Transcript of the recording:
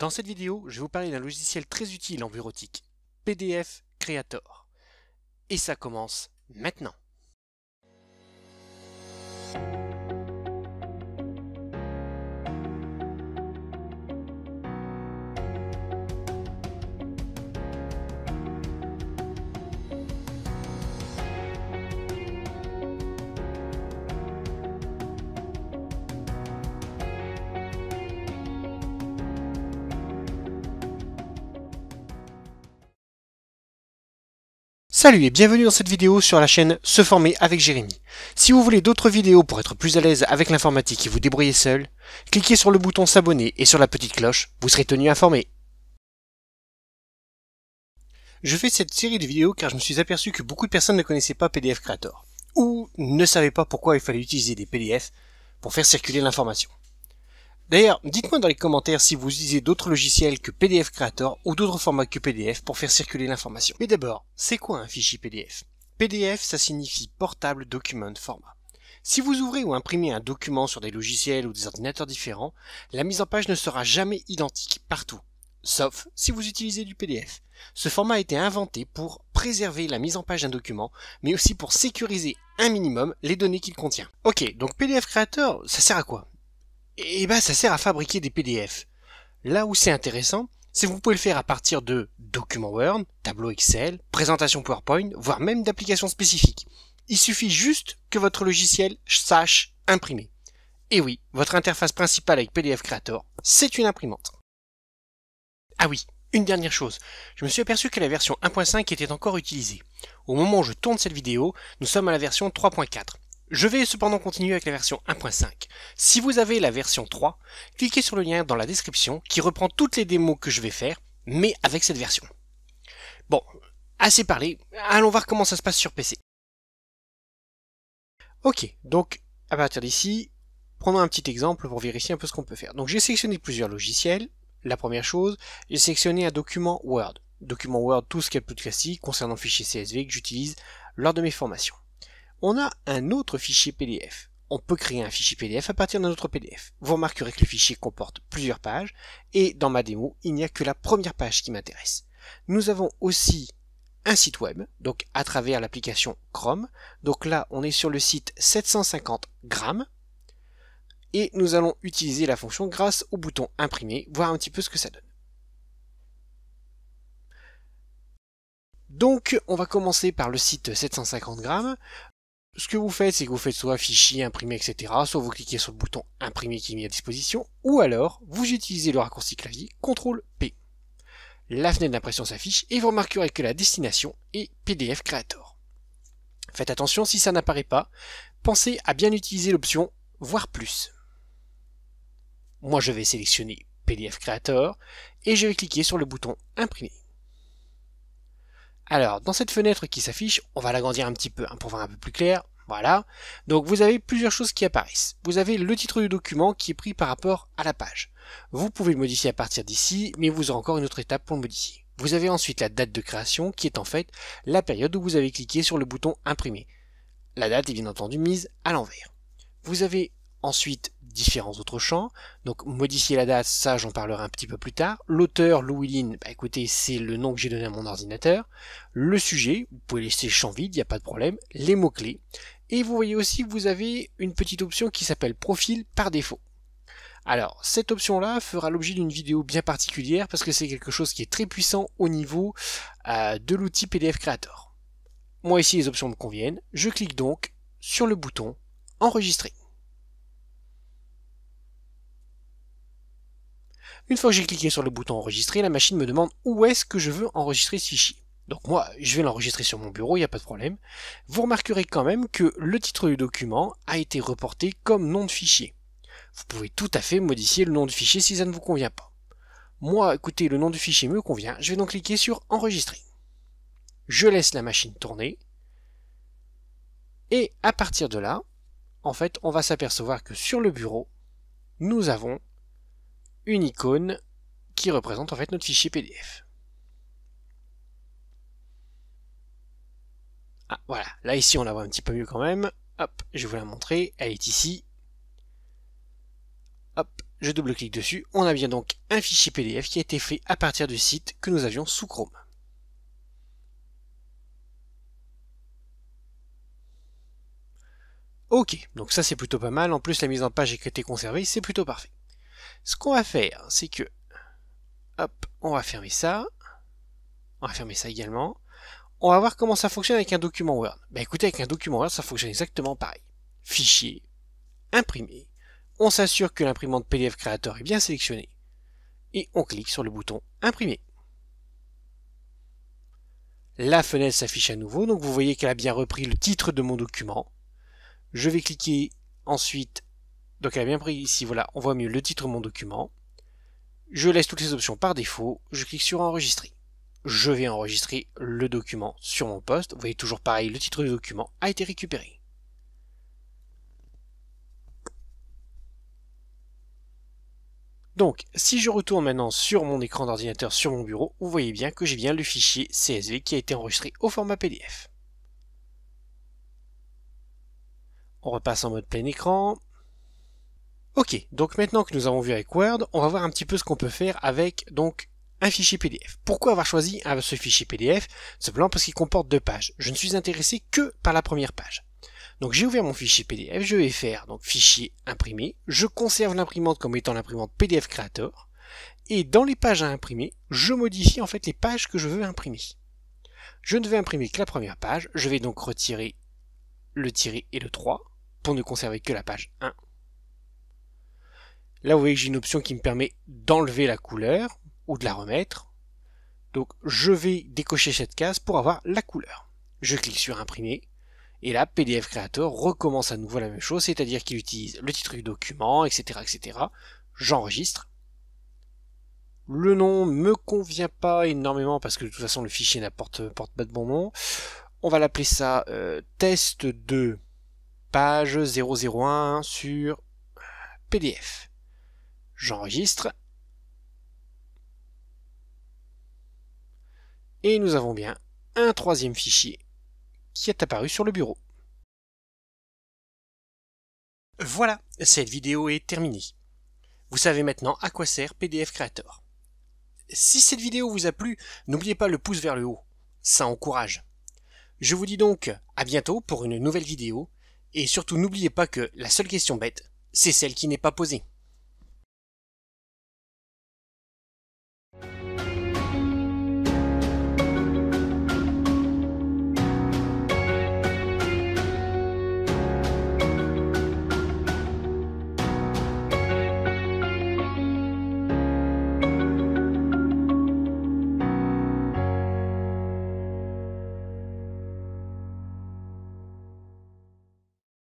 Dans cette vidéo, je vais vous parler d'un logiciel très utile en bureautique, PDF Creator. Et ça commence maintenant. Salut et bienvenue dans cette vidéo sur la chaîne Se former avec Jérémy. Si vous voulez d'autres vidéos pour être plus à l'aise avec l'informatique et vous débrouiller seul, cliquez sur le bouton s'abonner et sur la petite cloche, vous serez tenu informé. Je fais cette série de vidéos car je me suis aperçu que beaucoup de personnes ne connaissaient pas PDF Creator, ou ne savaient pas pourquoi il fallait utiliser des PDF pour faire circuler l'information. D'ailleurs, dites-moi dans les commentaires si vous utilisez d'autres logiciels que PDF Creator ou d'autres formats que PDF pour faire circuler l'information. Mais d'abord, c'est quoi un fichier PDF PDF, ça signifie Portable Document Format. Si vous ouvrez ou imprimez un document sur des logiciels ou des ordinateurs différents, la mise en page ne sera jamais identique partout, sauf si vous utilisez du PDF. Ce format a été inventé pour préserver la mise en page d'un document, mais aussi pour sécuriser un minimum les données qu'il contient. Ok, donc PDF Creator, ça sert à quoi eh bien, ça sert à fabriquer des PDF. Là où c'est intéressant, c'est que vous pouvez le faire à partir de documents Word, tableau Excel, présentation PowerPoint, voire même d'applications spécifiques. Il suffit juste que votre logiciel sache imprimer. Et oui, votre interface principale avec PDF Creator, c'est une imprimante. Ah oui, une dernière chose, je me suis aperçu que la version 1.5 était encore utilisée. Au moment où je tourne cette vidéo, nous sommes à la version 3.4. Je vais cependant continuer avec la version 1.5. Si vous avez la version 3, cliquez sur le lien dans la description qui reprend toutes les démos que je vais faire, mais avec cette version. Bon, assez parlé, allons voir comment ça se passe sur PC. Ok, donc à partir d'ici, prenons un petit exemple pour vérifier un peu ce qu'on peut faire. Donc j'ai sélectionné plusieurs logiciels. La première chose, j'ai sélectionné un document Word. Document Word, tout ce qui est plus classique concernant le fichier CSV que j'utilise lors de mes formations on a un autre fichier PDF. On peut créer un fichier PDF à partir d'un autre PDF. Vous remarquerez que le fichier comporte plusieurs pages, et dans ma démo, il n'y a que la première page qui m'intéresse. Nous avons aussi un site web, donc à travers l'application Chrome. Donc là, on est sur le site 750 grammes, et nous allons utiliser la fonction grâce au bouton imprimer, voir un petit peu ce que ça donne. Donc on va commencer par le site 750 grammes. Ce que vous faites, c'est que vous faites soit fichier, imprimer, etc. Soit vous cliquez sur le bouton imprimer qui est mis à disposition, ou alors vous utilisez le raccourci clavier CTRL P. La fenêtre d'impression s'affiche et vous remarquerez que la destination est PDF Creator. Faites attention si ça n'apparaît pas, pensez à bien utiliser l'option voir plus. Moi je vais sélectionner PDF Creator et je vais cliquer sur le bouton imprimer. Alors, dans cette fenêtre qui s'affiche, on va l'agrandir un petit peu hein, pour voir un peu plus clair. Voilà. Donc vous avez plusieurs choses qui apparaissent. Vous avez le titre du document qui est pris par rapport à la page. Vous pouvez le modifier à partir d'ici, mais vous aurez encore une autre étape pour le modifier. Vous avez ensuite la date de création qui est en fait la période où vous avez cliqué sur le bouton imprimer. La date est bien entendu mise à l'envers. Vous avez ensuite différents autres champs. Donc modifier la date, ça j'en parlerai un petit peu plus tard. L'auteur, Louis Lin, bah, écoutez, c'est le nom que j'ai donné à mon ordinateur. Le sujet, vous pouvez laisser champ vide, il n'y a pas de problème. Les mots-clés. Et vous voyez aussi vous avez une petite option qui s'appelle profil par défaut. Alors, cette option-là fera l'objet d'une vidéo bien particulière parce que c'est quelque chose qui est très puissant au niveau euh, de l'outil PDF Creator. Moi ici, les options me conviennent. Je clique donc sur le bouton Enregistrer. Une fois que j'ai cliqué sur le bouton enregistrer, la machine me demande où est-ce que je veux enregistrer ce fichier. Donc moi, je vais l'enregistrer sur mon bureau, il n'y a pas de problème. Vous remarquerez quand même que le titre du document a été reporté comme nom de fichier. Vous pouvez tout à fait modifier le nom de fichier si ça ne vous convient pas. Moi, écoutez, le nom du fichier me convient, je vais donc cliquer sur Enregistrer. Je laisse la machine tourner. Et à partir de là, en fait, on va s'apercevoir que sur le bureau, nous avons une icône qui représente en fait notre fichier PDF. Ah, voilà, là ici on la voit un petit peu mieux quand même. Hop, je vais vous la montrer, elle est ici. Hop, je double-clique dessus, on a bien donc un fichier PDF qui a été fait à partir du site que nous avions sous Chrome. Ok, donc ça c'est plutôt pas mal, en plus la mise en page a été conservée, c'est plutôt parfait. Ce qu'on va faire, c'est que, hop, on va fermer ça. On va fermer ça également. On va voir comment ça fonctionne avec un document Word. Bah écoutez, avec un document Word, ça fonctionne exactement pareil. Fichier, imprimer. On s'assure que l'imprimante PDF Creator est bien sélectionnée. Et on clique sur le bouton imprimer. La fenêtre s'affiche à nouveau, donc vous voyez qu'elle a bien repris le titre de mon document. Je vais cliquer ensuite donc elle a bien pris ici, voilà, on voit mieux le titre mon document. Je laisse toutes les options par défaut, je clique sur enregistrer. Je vais enregistrer le document sur mon poste. Vous voyez toujours pareil, le titre du document a été récupéré. Donc, si je retourne maintenant sur mon écran d'ordinateur, sur mon bureau, vous voyez bien que j'ai bien le fichier CSV qui a été enregistré au format PDF. On repasse en mode plein écran. Ok, donc maintenant que nous avons vu avec Word, on va voir un petit peu ce qu'on peut faire avec donc un fichier PDF. Pourquoi avoir choisi euh, ce fichier PDF Simplement parce qu'il comporte deux pages. Je ne suis intéressé que par la première page. Donc j'ai ouvert mon fichier PDF, je vais faire donc fichier imprimé, je conserve l'imprimante comme étant l'imprimante PDF Creator, et dans les pages à imprimer, je modifie en fait les pages que je veux imprimer. Je ne vais imprimer que la première page, je vais donc retirer le tiré et le 3 pour ne conserver que la page 1. Là, vous voyez que j'ai une option qui me permet d'enlever la couleur ou de la remettre. Donc, je vais décocher cette case pour avoir la couleur. Je clique sur imprimer. Et là, PDF Creator recommence à nouveau la même chose, c'est-à-dire qu'il utilise le titre du document, etc. etc. J'enregistre. Le nom me convient pas énormément parce que de toute façon le fichier n'apporte pas de bon nom. On va l'appeler ça euh, test de page 001 sur PDF j'enregistre. Et nous avons bien un troisième fichier qui est apparu sur le bureau. Voilà, cette vidéo est terminée. Vous savez maintenant à quoi sert PDF Creator. Si cette vidéo vous a plu, n'oubliez pas le pouce vers le haut, ça encourage. Je vous dis donc à bientôt pour une nouvelle vidéo, et surtout n'oubliez pas que la seule question bête, c'est celle qui n'est pas posée.